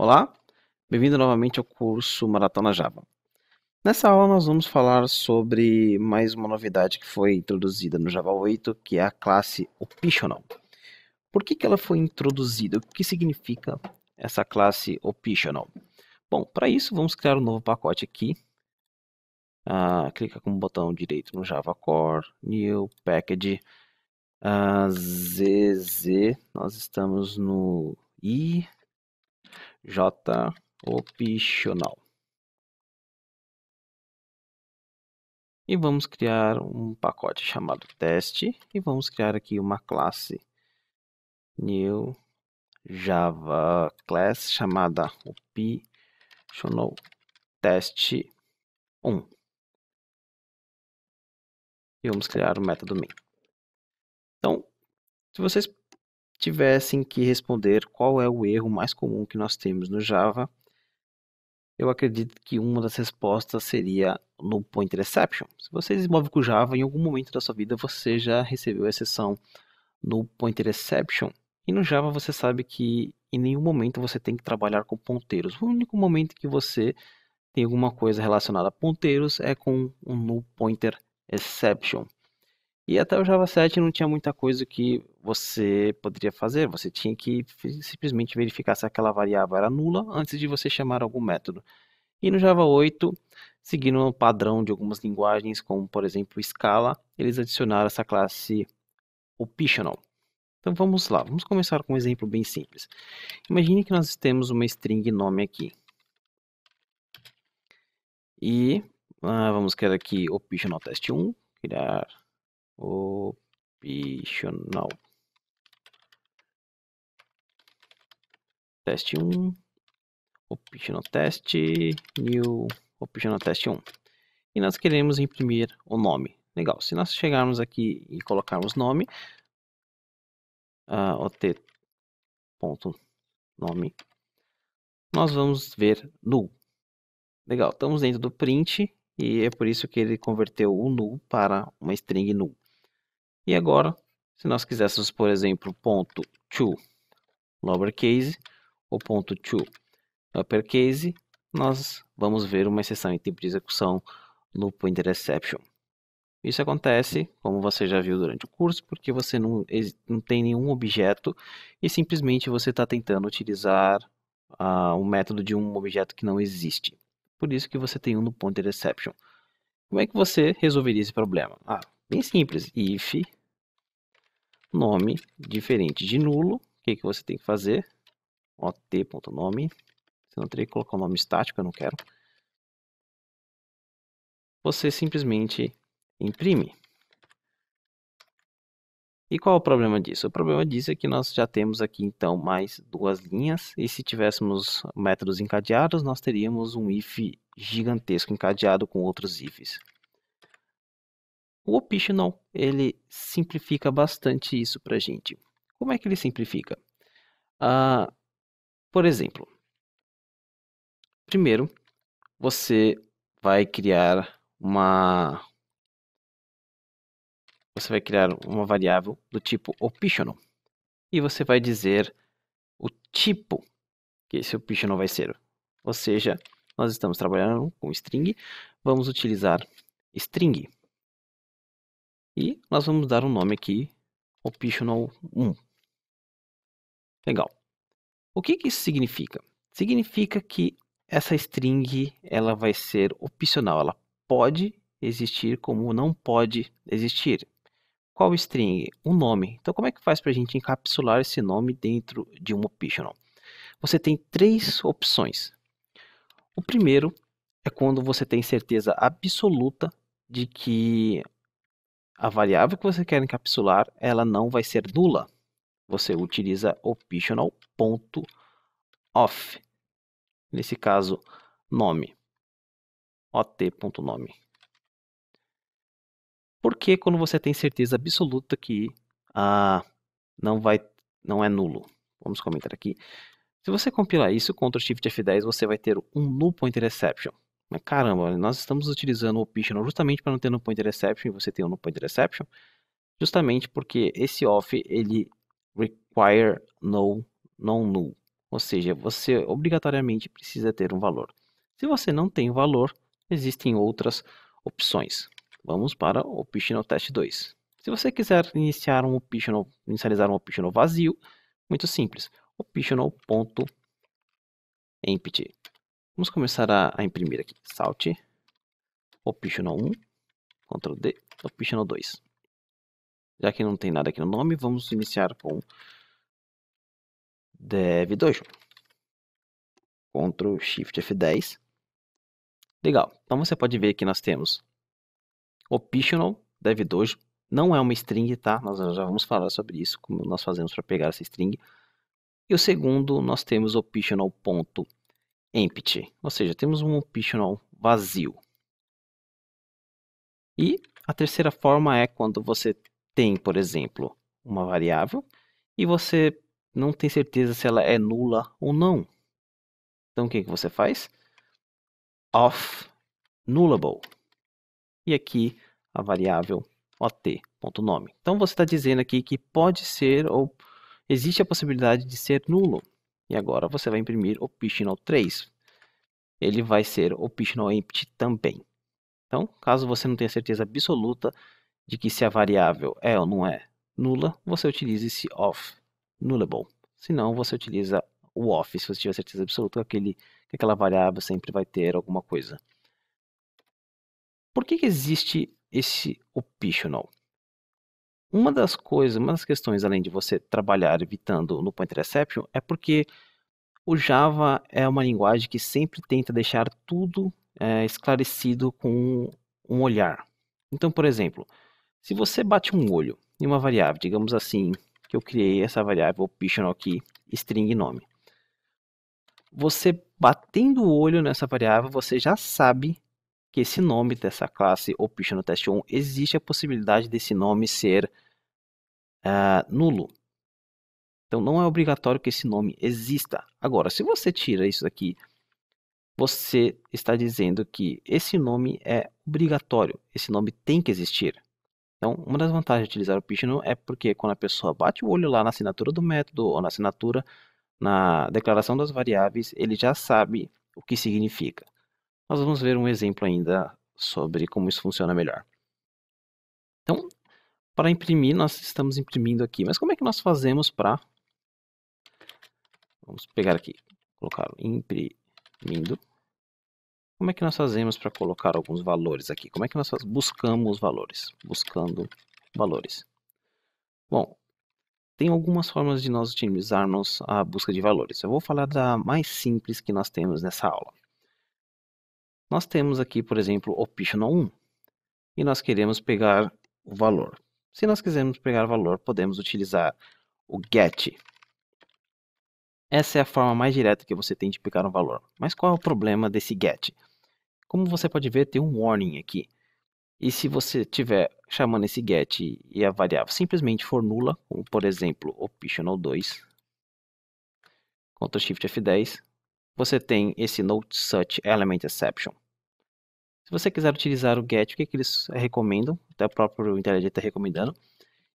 Olá, bem-vindo novamente ao curso Maratona Java. Nessa aula nós vamos falar sobre mais uma novidade que foi introduzida no Java 8, que é a classe Optional. Por que, que ela foi introduzida? O que significa essa classe Optional? Bom, para isso vamos criar um novo pacote aqui. Ah, clica com o botão direito no Java Core, New Package, ZZ, ah, nós estamos no I, J opcional. E vamos criar um pacote chamado teste e vamos criar aqui uma classe new java class chamada optional teste 1. E vamos criar o método main Então, se vocês tivessem que responder qual é o erro mais comum que nós temos no Java, eu acredito que uma das respostas seria no Point Exception. Se você desenvolve com Java, em algum momento da sua vida você já recebeu a exceção no Point Exception. E no Java você sabe que em nenhum momento você tem que trabalhar com ponteiros. O único momento que você tem alguma coisa relacionada a ponteiros é com um null pointer exception. E até o Java 7 não tinha muita coisa que você poderia fazer, você tinha que simplesmente verificar se aquela variável era nula antes de você chamar algum método. E no Java 8, seguindo o padrão de algumas linguagens, como por exemplo Scala, eles adicionaram essa classe optional. Então vamos lá, vamos começar com um exemplo bem simples. Imagine que nós temos uma string nome aqui. E ah, vamos criar aqui optional test1, criar opcional. Teste 1, optional test, new optional test 1. E nós queremos imprimir o nome. Legal, se nós chegarmos aqui e colocarmos nome, uh, ah, ot ponto nome, nós vamos ver null. Legal, estamos dentro do print e é por isso que ele converteu o null para uma string null. E agora, se nós quiséssemos, por exemplo, ponto to lowercase ou ponto to uppercase, nós vamos ver uma exceção em tipo de execução no pointer exception. Isso acontece, como você já viu durante o curso, porque você não, não tem nenhum objeto e simplesmente você está tentando utilizar uh, um método de um objeto que não existe. Por isso que você tem um no pointer exception. Como é que você resolveria esse problema? Ah, bem simples. If nome diferente de nulo, o que, que você tem que fazer? ot.nome, você não teria que colocar o um nome estático, eu não quero. Você simplesmente imprime. E qual é o problema disso? O problema disso é que nós já temos aqui então mais duas linhas, e se tivéssemos métodos encadeados, nós teríamos um if gigantesco encadeado com outros ifs. O optional ele simplifica bastante isso para gente. Como é que ele simplifica? Ah, por exemplo, primeiro você vai criar uma você vai criar uma variável do tipo optional e você vai dizer o tipo que esse optional vai ser. Ou seja, nós estamos trabalhando com string, vamos utilizar string. E nós vamos dar um nome aqui, optional 1. Legal. O que, que isso significa? Significa que essa string ela vai ser opcional, ela pode existir como não pode existir. Qual string? Um nome. Então, como é que faz para a gente encapsular esse nome dentro de um optional? Você tem três opções. O primeiro é quando você tem certeza absoluta de que a variável que você quer encapsular, ela não vai ser nula. Você utiliza optional.off. Nesse caso, nome. ot.nome. Porque quando você tem certeza absoluta que ah, não, vai, não é nulo. Vamos comentar aqui. Se você compilar isso, Ctrl Shift F10, você vai ter um null pointer exception. Mas caramba, nós estamos utilizando o optional justamente para não ter no point exception, e você tem um no point exception, justamente porque esse off ele require no non null, ou seja, você obrigatoriamente precisa ter um valor. Se você não tem valor, existem outras opções. Vamos para o optional test 2. Se você quiser iniciar um optional, inicializar um optional vazio, muito simples, optional.empty. Vamos começar a, a imprimir aqui. Salt, optional 1, Ctrl D, optional 2. Já que não tem nada aqui no nome, vamos iniciar com dev dojo. Ctrl Shift F10. Legal. Então você pode ver que nós temos optional dev dojo. Não é uma string, tá? Nós já vamos falar sobre isso, como nós fazemos para pegar essa string. E o segundo, nós temos optional ponto empty, ou seja, temos um optional vazio. E a terceira forma é quando você tem, por exemplo, uma variável e você não tem certeza se ela é nula ou não. Então o que, que você faz? off nullable. E aqui a variável ot.nome. Então você está dizendo aqui que pode ser ou existe a possibilidade de ser nulo. E agora você vai imprimir o Pishinal 3. Ele vai ser o Empty também. Então, caso você não tenha certeza absoluta de que se a variável é ou não é nula, você utiliza esse off nullable. É se não, você utiliza o off, se você tiver certeza absoluta que, aquele, que aquela variável sempre vai ter alguma coisa. Por que, que existe esse optional? Uma das coisas, uma das questões, além de você trabalhar evitando no point exception, é porque o Java é uma linguagem que sempre tenta deixar tudo é, esclarecido com um olhar. Então, por exemplo, se você bate um olho em uma variável, digamos assim, que eu criei essa variável optional aqui, string nome. Você batendo o olho nessa variável, você já sabe que esse nome dessa classe option no teste 1 existe a possibilidade desse nome ser uh, nulo. Então não é obrigatório que esse nome exista. Agora, se você tira isso aqui, você está dizendo que esse nome é obrigatório, esse nome tem que existir. Então, uma das vantagens de utilizar o Pictionary é porque quando a pessoa bate o olho lá na assinatura do método ou na assinatura, na declaração das variáveis, ele já sabe o que significa. Nós vamos ver um exemplo ainda sobre como isso funciona melhor. Então, para imprimir, nós estamos imprimindo aqui. Mas como é que nós fazemos para... Vamos pegar aqui, colocar imprimindo. Como é que nós fazemos para colocar alguns valores aqui? Como é que nós faz... buscamos valores? Buscando valores. Bom, tem algumas formas de nós utilizarmos a busca de valores. Eu vou falar da mais simples que nós temos nessa aula. Nós temos aqui, por exemplo, optional 1 e nós queremos pegar o valor. Se nós quisermos pegar o valor, podemos utilizar o get. Essa é a forma mais direta que você tem de pegar um valor. Mas qual é o problema desse get? Como você pode ver, tem um warning aqui. E se você estiver chamando esse get e a variável simplesmente for nula, como por exemplo, optional 2, Ctrl Shift F10, você tem esse Note Such Element Exception. Se você quiser utilizar o get, o que, é que eles recomendam? Até o próprio IntelliJ está recomendando.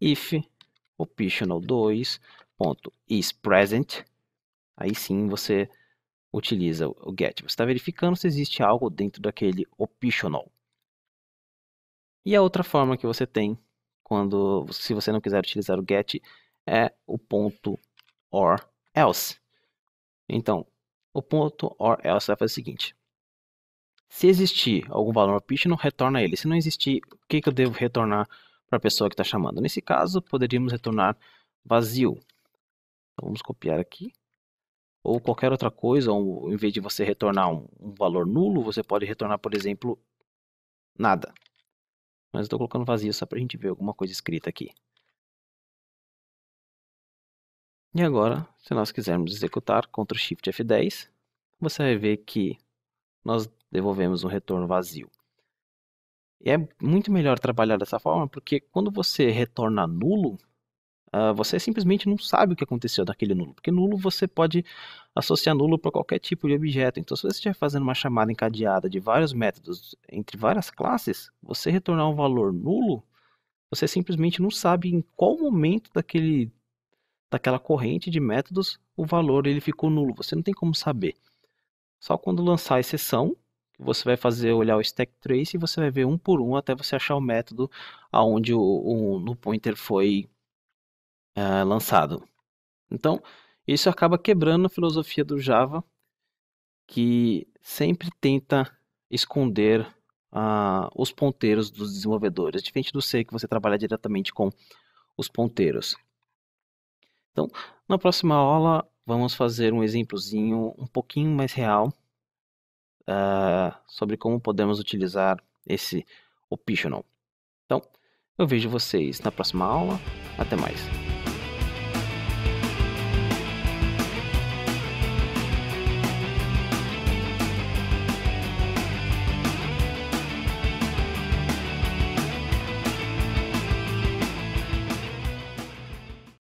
If optional 2.isPresent, aí sim você utiliza o get. Você está verificando se existe algo dentro daquele optional. E a outra forma que você tem quando se você não quiser utilizar o get é o ponto or else. Então, o ponto or else vai fazer o seguinte. Se existir algum valor optional, retorna ele. Se não existir, o que, que eu devo retornar para a pessoa que está chamando? Nesse caso, poderíamos retornar vazio. Então, vamos copiar aqui. Ou qualquer outra coisa, ou, em vez de você retornar um, um valor nulo, você pode retornar, por exemplo, nada. Mas estou colocando vazio só para a gente ver alguma coisa escrita aqui. E agora, se nós quisermos executar Ctrl Shift F10, você vai ver que nós devolvemos um retorno vazio. E é muito melhor trabalhar dessa forma, porque quando você retorna nulo, ah, você simplesmente não sabe o que aconteceu naquele nulo, porque nulo você pode associar nulo para qualquer tipo de objeto. Então, se você estiver fazendo uma chamada encadeada de vários métodos entre várias classes, você retornar um valor nulo, você simplesmente não sabe em qual momento daquele daquela corrente de métodos, o valor ele ficou nulo. Você não tem como saber. Só quando lançar a exceção, você vai fazer olhar o stack trace e você vai ver um por um até você achar o método aonde o, o no pointer foi uh, lançado. Então, isso acaba quebrando a filosofia do Java, que sempre tenta esconder uh, os ponteiros dos desenvolvedores, diferente do C que você trabalha diretamente com os ponteiros. Então, na próxima aula, vamos fazer um exemplozinho um pouquinho mais real uh, sobre como podemos utilizar esse optional. Então, eu vejo vocês na próxima aula. Até mais.